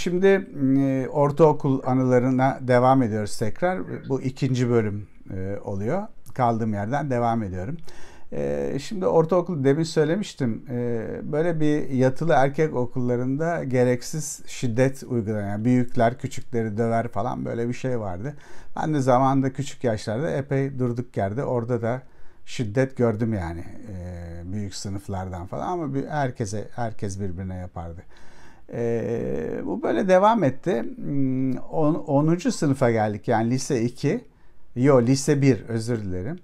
Şimdi e, ortaokul anılarına devam ediyoruz tekrar. Bu ikinci bölüm e, oluyor. Kaldığım yerden devam ediyorum. E, şimdi ortaokul demin söylemiştim. E, böyle bir yatılı erkek okullarında gereksiz şiddet uygulanan, yani büyükler küçükleri döver falan böyle bir şey vardı. Ben de zamanında küçük yaşlarda epey durduk yerde orada da şiddet gördüm yani e, büyük sınıflardan falan ama herkese herkes birbirine yapardı. E, bu böyle devam etti. 10. Hmm, sınıfa geldik yani lise 2. Yo lise 1 özür dilerim.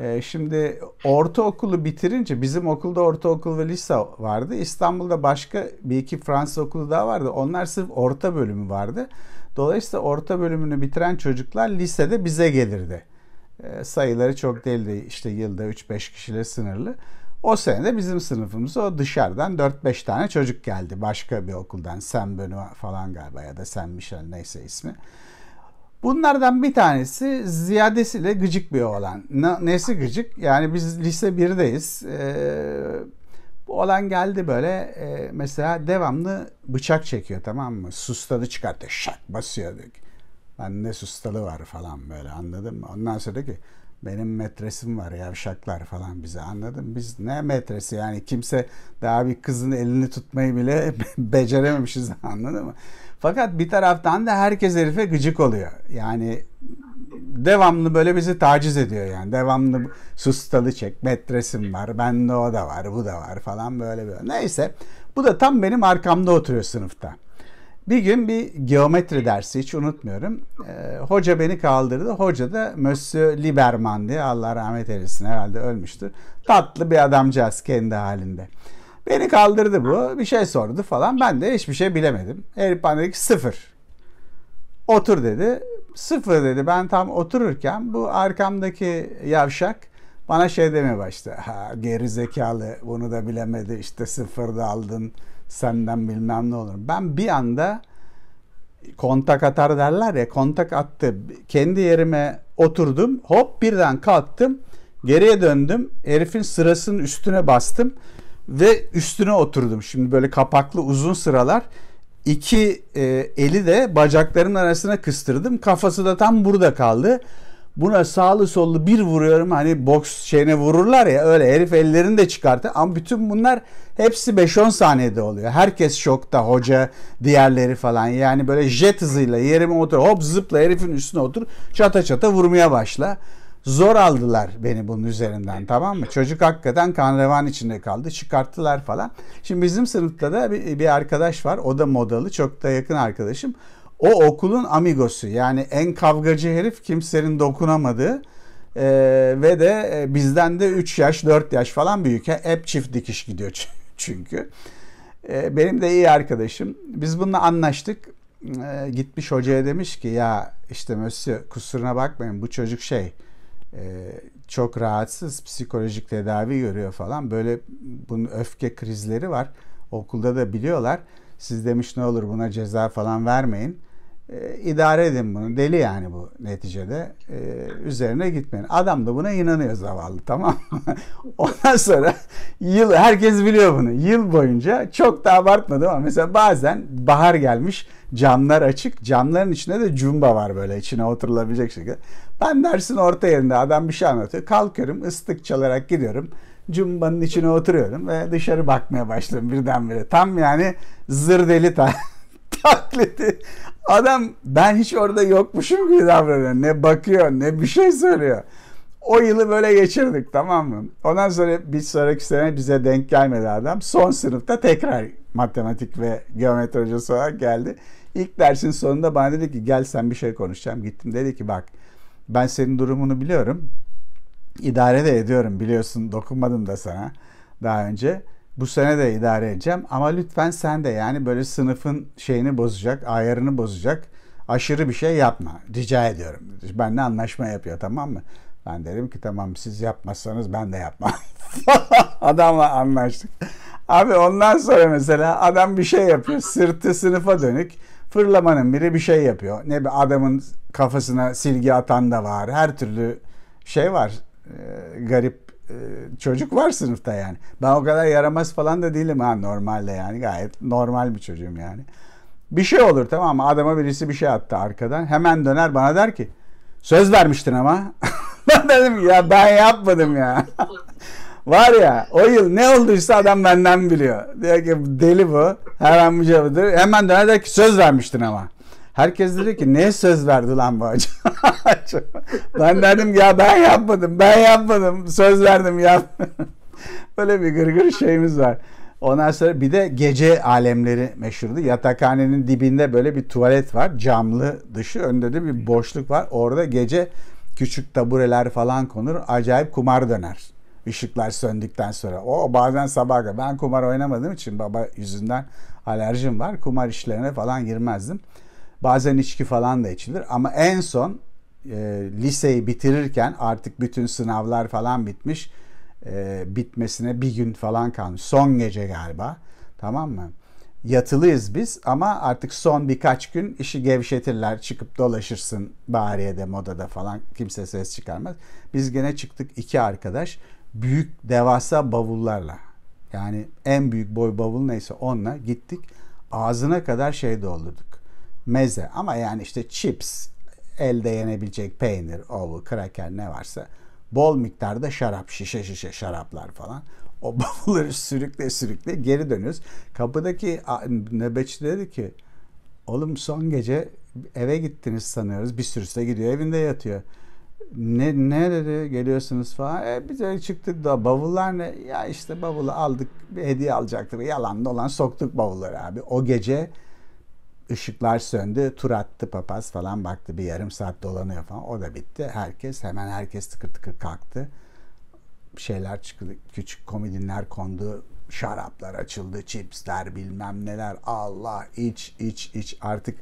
E, şimdi ortaokulu bitirince bizim okulda ortaokul ve lise vardı. İstanbul'da başka bir iki Fransız okulu daha vardı. Onlar sırf orta bölümü vardı. Dolayısıyla orta bölümünü bitiren çocuklar lisede bize gelirdi. E, sayıları çok değildi. işte yılda 3-5 kişiyle sınırlı. O sene de bizim sınıfımıza o dışarıdan 4-5 tane çocuk geldi. Başka bir okuldan. Sen Benoît falan galiba ya da Sen Michel neyse ismi. Bunlardan bir tanesi ziyadesiyle gıcık bir oğlan. Nesi gıcık? Yani biz lise 1'deyiz. Ee, bu olan geldi böyle e, mesela devamlı bıçak çekiyor tamam mı? Sustalı çıkartıyor şak basıyor diyor ki. Lan ne sustalı var falan böyle anladın mı? Ondan sonra diyor ki benim metresim var yavşaklar falan bize anladın Biz ne metresi yani kimse daha bir kızın elini tutmayı bile becerememişiz anladın mı? Fakat bir taraftan da herkes herife gıcık oluyor. Yani devamlı böyle bizi taciz ediyor yani. Devamlı sustalı çek, metresim var, bende o da var, bu da var falan böyle böyle. Neyse bu da tam benim arkamda oturuyor sınıfta. Bir gün bir geometri dersi hiç unutmuyorum. Ee, hoca beni kaldırdı. Hoca da Monsieur Liberman diye Allah rahmet eylesin herhalde ölmüştür. Tatlı bir adamcağız kendi halinde. Beni kaldırdı bu. Bir şey sordu falan. Ben de hiçbir şey bilemedim. Herif bana dedi ki sıfır. Otur dedi. Sıfır dedi. Ben tam otururken bu arkamdaki yavşak bana şey demeye başladı. Ha, geri zekalı bunu da bilemedi İşte sıfır da aldın senden bilmem ne olur. Ben bir anda kontak atar derler ya kontak attı. Kendi yerime oturdum. Hop birden kalktım. Geriye döndüm. Herifin sırasının üstüne bastım ve üstüne oturdum. Şimdi böyle kapaklı uzun sıralar. İki e, eli de bacaklarımın arasına kıstırdım. Kafası da tam burada kaldı. Buna sağlı sollu bir vuruyorum hani boks şeyine vururlar ya öyle herif ellerini de çıkartır. Ama bütün bunlar hepsi 5-10 saniyede oluyor. Herkes şokta hoca diğerleri falan yani böyle jet hızıyla yerime otur hop zıpla herifin üstüne otur çata çata vurmaya başla. Zor aldılar beni bunun üzerinden tamam mı? Çocuk hakikaten kan revan içinde kaldı. Çıkarttılar falan. Şimdi bizim sınıfta da bir, bir arkadaş var. O da modalı. Çok da yakın arkadaşım. O okulun amigosu yani en kavgacı herif kimsenin dokunamadığı e, ve de e, bizden de 3 yaş 4 yaş falan büyük. Hep çift dikiş gidiyor çünkü. E, benim de iyi arkadaşım. Biz bununla anlaştık. E, gitmiş hocaya demiş ki ya işte Mösyö kusuruna bakmayın bu çocuk şey e, çok rahatsız psikolojik tedavi görüyor falan. Böyle bunun öfke krizleri var. Okulda da biliyorlar. Siz demiş ne olur buna ceza falan vermeyin e, idare edin bunu. Deli yani bu neticede. E, üzerine gitmeyin. Adam da buna inanıyor zavallı tamam Ondan sonra yıl herkes biliyor bunu. Yıl boyunca çok da abartmadım ama mesela bazen bahar gelmiş camlar açık. Camların içinde de cumba var böyle içine oturulabilecek şekilde. Ben dersin orta yerinde adam bir şey anlatıyor. Kalkıyorum ıslık çalarak gidiyorum cumbanın içine oturuyorum ve dışarı bakmaya başladım birdenbire. Tam yani zır deli ta taklidi. Adam ben hiç orada yokmuşum gibi davranıyor. Ne bakıyor ne bir şey söylüyor. O yılı böyle geçirdik tamam mı? Ondan sonra bir sonraki sene bize denk gelmedi adam. Son sınıfta tekrar matematik ve geometri hocası olarak geldi. İlk dersin sonunda bana dedi ki gel sen bir şey konuşacağım. Gittim dedi ki bak ben senin durumunu biliyorum. İdare de ediyorum biliyorsun dokunmadım da sana daha önce bu sene de idare edeceğim ama lütfen sen de yani böyle sınıfın şeyini bozacak, ayarını bozacak aşırı bir şey yapma. Rica ediyorum. Ben Benle anlaşma yapıyor tamam mı? Ben derim ki tamam siz yapmazsanız ben de yapmam. Adamla anlaştık. Abi ondan sonra mesela adam bir şey yapıyor. Sırtı sınıfa dönük. Fırlamanın biri bir şey yapıyor. Ne bir adamın kafasına silgi atan da var. Her türlü şey var. E, garip e, çocuk var sınıfta yani. Ben o kadar yaramaz falan da değilim ha normalde yani. Gayet normal bir çocuğum yani. Bir şey olur tamam mı? Adama birisi bir şey attı arkadan. Hemen döner bana der ki söz vermiştin ama. Ben dedim ya ben yapmadım ya. var ya o yıl ne olduysa adam benden biliyor. Diyor ki deli bu. Her an mücevherdir. Hemen döner der ki söz vermiştin ama. Herkes dedi ki ne söz verdi lan bu acaba? ben dedim ya ben yapmadım, ben yapmadım, söz verdim ya. Böyle bir gırgır şeyimiz var. Ondan sonra bir de gece alemleri meşhurdu. Yatakhanenin dibinde böyle bir tuvalet var. Camlı dışı. Önde de bir boşluk var. Orada gece küçük tabureler falan konur. Acayip kumar döner. Işıklar söndükten sonra. O bazen sabah ben kumar oynamadığım için baba yüzünden alerjim var. Kumar işlerine falan girmezdim. Bazen içki falan da içilir ama en son e, liseyi bitirirken artık bütün sınavlar falan bitmiş. E, bitmesine bir gün falan kalmış. Son gece galiba. Tamam mı? Yatılıyız biz ama artık son birkaç gün işi gevşetirler. Çıkıp dolaşırsın Bahariye'de, modada falan. Kimse ses çıkarmaz. Biz gene çıktık iki arkadaş. Büyük devasa bavullarla. Yani en büyük boy bavul neyse onunla gittik. Ağzına kadar şey doldurduk meze ama yani işte chips, elde yenebilecek peynir, oval, kraker ne varsa bol miktarda şarap, şişe şişe şaraplar falan. O bavulları sürükle sürükle geri dönüyoruz. Kapıdaki nöbetçi dedi ki oğlum son gece eve gittiniz sanıyoruz. Bir sürüsü de gidiyor evinde yatıyor. Ne, ne dedi geliyorsunuz falan. E, biz öyle çıktık da bavullar ne? Ya işte bavulu aldık bir hediye alacaktık. Yalan dolan soktuk bavulları abi. O gece Işıklar söndü, tur attı papaz falan baktı bir yarım saat dolanıyor falan. O da bitti. Herkes hemen herkes tıkır tıkır kalktı. Şeyler çıktı, küçük komodinler kondu. Şaraplar açıldı, çipsler bilmem neler. Allah iç iç iç artık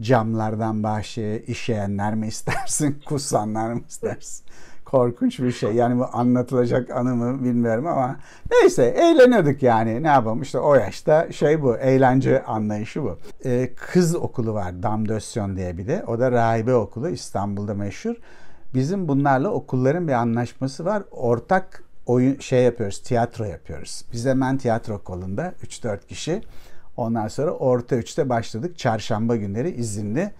camlardan bahşeye işeyenler mi istersin, kusanlar mı istersin? korkunç bir şey. Yani bu anlatılacak anı mı bilmiyorum ama neyse eğleniyorduk yani. Ne yapalım işte o yaşta şey bu. Eğlence anlayışı bu. Ee, kız okulu var Damdösyon diye bir de. O da rahibe okulu İstanbul'da meşhur. Bizim bunlarla okulların bir anlaşması var. Ortak oyun şey yapıyoruz, tiyatro yapıyoruz. Biz hemen tiyatro kolunda 3-4 kişi. Ondan sonra orta 3'te başladık. Çarşamba günleri izinli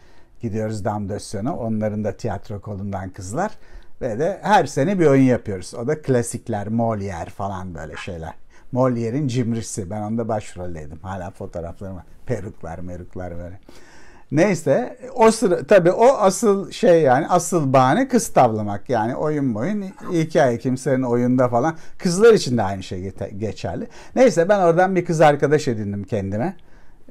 gidiyoruz Damdösyon'a. Onların da tiyatro kolundan kızlar. Ve de her sene bir oyun yapıyoruz. O da klasikler, Molière falan böyle şeyler. Molière'in cimrisi. Ben onda başroldeydim. Hala fotoğraflarım var. Peruklar, meruklar böyle. Neyse o sıra tabii o asıl şey yani asıl bahane kız tavlamak yani oyun boyun hikaye kimsenin oyunda falan kızlar için de aynı şey geçerli. Neyse ben oradan bir kız arkadaş edindim kendime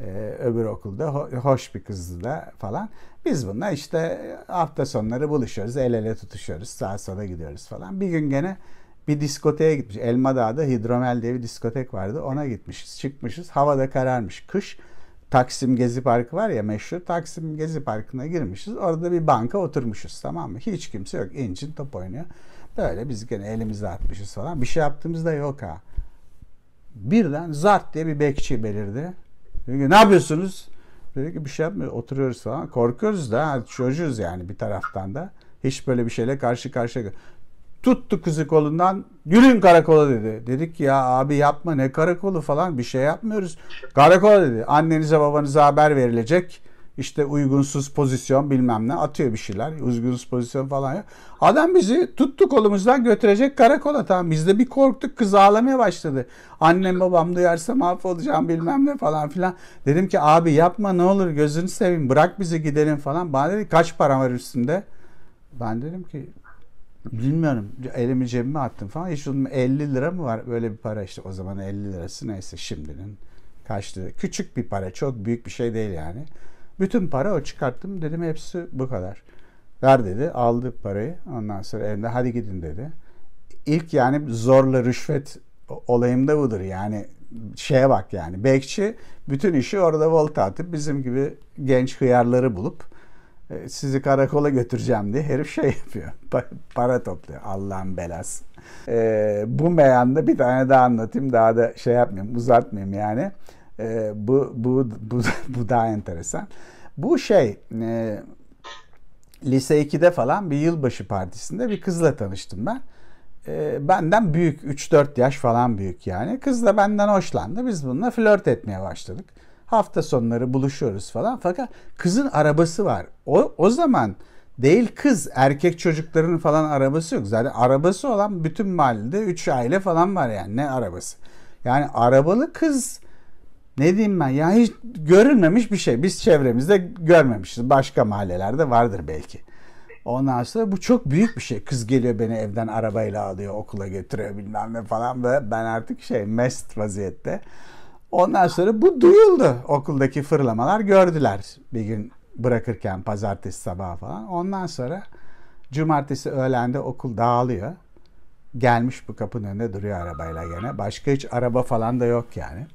e, ee, öbür okulda ho- hoş bir kızdı da falan. Biz bununla işte hafta sonları buluşuyoruz, el ele tutuşuyoruz, sağa sola gidiyoruz falan. Bir gün gene bir diskoteye gitmiş. Elma Dağı'da Hidromel diye bir diskotek vardı. Ona gitmişiz, çıkmışız. Hava da kararmış. Kış. Taksim Gezi Parkı var ya meşhur. Taksim Gezi Parkı'na girmişiz. Orada bir banka oturmuşuz tamam mı? Hiç kimse yok. İncin top oynuyor. Böyle biz gene elimizi atmışız falan. Bir şey yaptığımız da yok ha. Birden zart diye bir bekçi belirdi. Çünkü ne yapıyorsunuz? Dedi ki bir şey yapmıyor. Oturuyoruz falan. Korkuyoruz da çocuğuz yani bir taraftan da. Hiç böyle bir şeyle karşı karşıya. Tuttu kızı kolundan. Yürüyün karakola dedi. Dedik ki ya abi yapma ne karakolu falan bir şey yapmıyoruz. Karakola dedi. Annenize babanıza haber verilecek işte uygunsuz pozisyon bilmem ne atıyor bir şeyler. Uygunsuz pozisyon falan ya. Adam bizi tuttuk kolumuzdan götürecek karakola tamam. Biz de bir korktuk kız ağlamaya başladı. Annem babam duyarsa mahvolacağım bilmem ne falan filan. Dedim ki abi yapma ne olur gözünü seveyim bırak bizi gidelim falan. Bana dedi kaç para var üstünde? Ben dedim ki bilmiyorum elimi cebime attım falan. Hiç e, 50 lira mı var böyle bir para işte o zaman 50 lirası neyse şimdinin kaçtı. Küçük bir para çok büyük bir şey değil yani. Bütün para o çıkarttım. Dedim hepsi bu kadar. Ver dedi. Aldı parayı. Ondan sonra elimde hadi gidin dedi. İlk yani zorla rüşvet olayım da budur. Yani şeye bak yani. Bekçi bütün işi orada volta atıp bizim gibi genç hıyarları bulup e, sizi karakola götüreceğim diye herif şey yapıyor. Para topluyor. Allah'ın belası. Ee, bu meyanda bir tane daha anlatayım. Daha da şey yapmayayım, uzatmayayım yani. E, bu, bu, bu, bu daha enteresan. Bu şey e, lise 2'de falan bir yılbaşı partisinde bir kızla tanıştım ben. E, benden büyük 3-4 yaş falan büyük yani. Kız da benden hoşlandı. Biz bununla flört etmeye başladık. Hafta sonları buluşuyoruz falan. Fakat kızın arabası var. O, o zaman değil kız erkek çocukların falan arabası yok. Zaten arabası olan bütün mahallede 3 aile falan var yani ne arabası. Yani arabalı kız ne diyeyim ben ya hiç görülmemiş bir şey. Biz çevremizde görmemişiz. Başka mahallelerde vardır belki. Ondan sonra bu çok büyük bir şey. Kız geliyor beni evden arabayla alıyor, okula getiriyor bilmem ne falan ve ben artık şey mest vaziyette. Ondan sonra bu duyuldu. Okuldaki fırlamalar gördüler bir gün bırakırken pazartesi sabahı falan. Ondan sonra cumartesi öğlende okul dağılıyor. Gelmiş bu kapının önünde duruyor arabayla gene. Başka hiç araba falan da yok yani.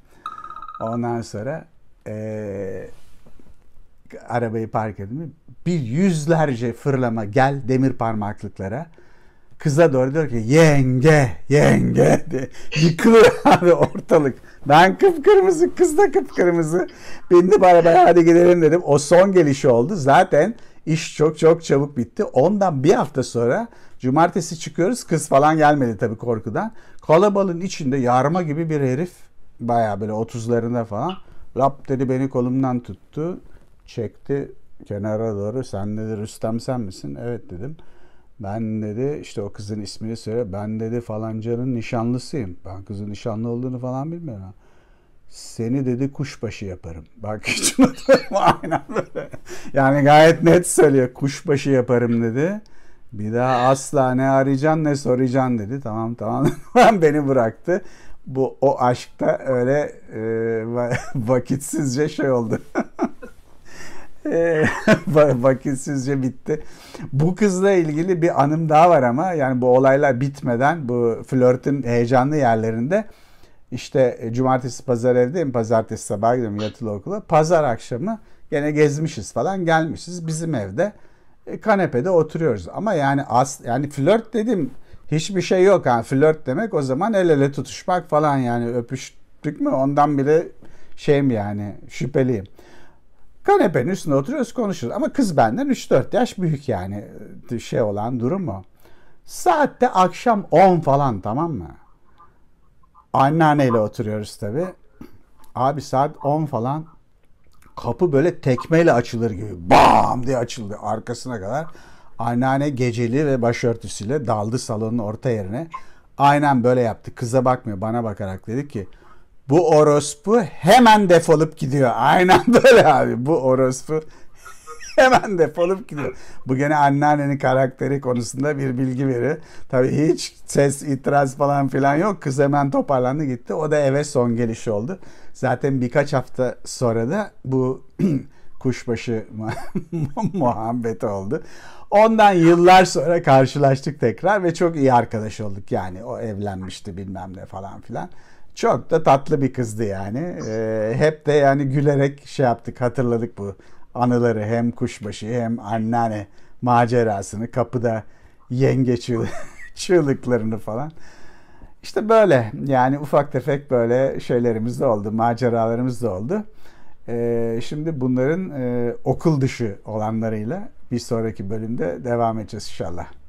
Ondan sonra e, arabayı park edin. Bir yüzlerce fırlama gel demir parmaklıklara. Kıza doğru diyor ki yenge yenge de yıkılıyor abi ortalık. Ben kıpkırmızı kız da kıpkırmızı. Bindim arabaya hadi gidelim dedim. O son gelişi oldu. Zaten iş çok çok çabuk bitti. Ondan bir hafta sonra cumartesi çıkıyoruz. Kız falan gelmedi tabii korkudan. Kalabalığın içinde yarma gibi bir herif Baya böyle otuzlarında falan. Lap dedi beni kolumdan tuttu. Çekti kenara doğru. Sen dedi Rüstem sen misin? Evet dedim. Ben dedi işte o kızın ismini söyle. Ben dedi falancanın nişanlısıyım. Ben kızın nişanlı olduğunu falan bilmiyorum. Seni dedi kuşbaşı yaparım. Bak hiç unutmadım aynen böyle. Yani gayet net söylüyor. Kuşbaşı yaparım dedi. Bir daha asla ne arayacaksın ne soracaksın dedi. Tamam tamam beni bıraktı bu o aşkta öyle e, vakitsizce şey oldu. E, vakitsizce bitti. Bu kızla ilgili bir anım daha var ama yani bu olaylar bitmeden bu flörtün heyecanlı yerlerinde işte e, cumartesi pazar evdeyim. Pazartesi sabah gidiyorum yatılı okula. Pazar akşamı gene gezmişiz falan gelmişiz bizim evde. E, kanepede oturuyoruz. Ama yani as yani flört dedim hiçbir şey yok. Yani flört demek o zaman el ele tutuşmak falan yani öpüştük mü ondan bile şeyim yani şüpheliyim. Kanepenin üstünde oturuyoruz konuşuyoruz ama kız benden 3-4 yaş büyük yani ee, şey olan durum o. Saatte akşam 10 falan tamam mı? Anneanneyle oturuyoruz tabi. Abi saat 10 falan kapı böyle tekmeyle açılır gibi bam diye açıldı arkasına kadar. Anneanne geceli ve başörtüsüyle daldı salonun orta yerine. Aynen böyle yaptı. Kıza bakmıyor bana bakarak dedi ki bu orospu hemen defolup gidiyor. Aynen böyle abi. Bu orospu hemen defolup gidiyor. Bu gene anneannenin karakteri konusunda bir bilgi veri. Tabii hiç ses itiraz falan filan yok. Kız hemen toparlandı gitti. O da eve son geliş oldu. Zaten birkaç hafta sonra da bu kuşbaşı muhabbeti oldu. Ondan yıllar sonra karşılaştık tekrar ve çok iyi arkadaş olduk yani. O evlenmişti bilmem ne falan filan. Çok da tatlı bir kızdı yani. Ee, hep de yani gülerek şey yaptık, hatırladık bu anıları. Hem kuşbaşı hem anneanne macerasını, kapıda yenge çığlıklarını falan. İşte böyle yani ufak tefek böyle şeylerimiz de oldu, maceralarımız da oldu. Ee, şimdi bunların e, okul dışı olanlarıyla bir sonraki bölümde devam edeceğiz inşallah.